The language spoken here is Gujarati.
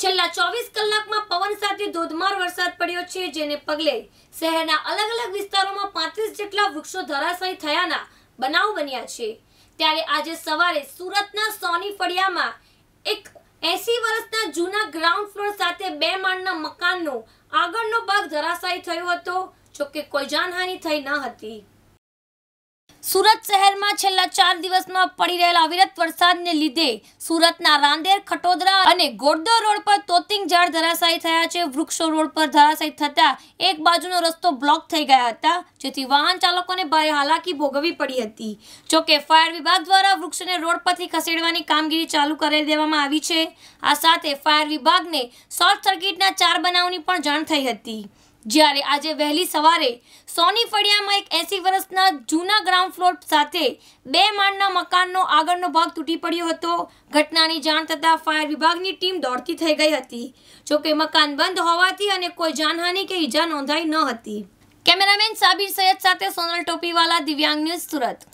છેલ્લા ચોવીસ કલાકમાં પવન સાથે ધોધમાર વરસાદ પડ્યો છે જેને પગલે શહેરના અલગ અલગ વિસ્તારોમાં પાંત્રીસ જેટલા વૃક્ષો ધરાશાયી થયાના બનાવ બન્યા છે ત્યારે આજે સવારે સુરતના સોની ફળિયામાં એક એસી વર્ષના જૂના ગ્રાઉન્ડ ફ્લોર સાથે બે માળના મકાનનો આગળનો ભાગ ધરાશાયી થયો હતો જોકે કોઈ જાનહાનિ થઈ ન હતી સુરત શહેરમાં છેલ્લા ચાર દિવસમાં પડી રહેલા અવિરત વરસાદને લીધે સુરતના રાંદેર ખટોદરા અને ગોડદર રોડ પર તોતિંગ ઝાડ ધરાશાયી થયા છે વૃક્ષો રોડ પર ધરાશાયી થતા એક બાજુનો રસ્તો બ્લોક થઈ ગયા હતા જેથી વાહન ચાલકોને ભારે હાલાકી ભોગવવી પડી હતી જોકે ફાયર વિભાગ દ્વારા વૃક્ષોને રોડ પરથી ખસેડવાની કામગીરી ચાલુ કરી દેવામાં આવી છે આ સાથે ફાયર વિભાગને શોર્ટ સર્કિટના ચાર બનાવની પણ જાણ થઈ હતી જ્યારે આજે વહેલી સવારે સોની ફળિયામાં એક એસી વર્ષના જૂના ગ્રાઉન્ડ ફ્લોર સાથે બે માળના મકાનનો આગળનો ભાગ તૂટી પડ્યો હતો ઘટનાની જાણ થતાં ફાયર વિભાગની ટીમ દોડતી થઈ ગઈ હતી જોકે મકાન બંધ હોવાથી અને કોઈ જાનહાનિ કે ઈજા નોંધાઈ ન હતી કેમેરામેન સાબિર સૈયદ સાથે સોનલ ટોપીવાલા દિવ્યાંગ ન્યૂઝ સુરત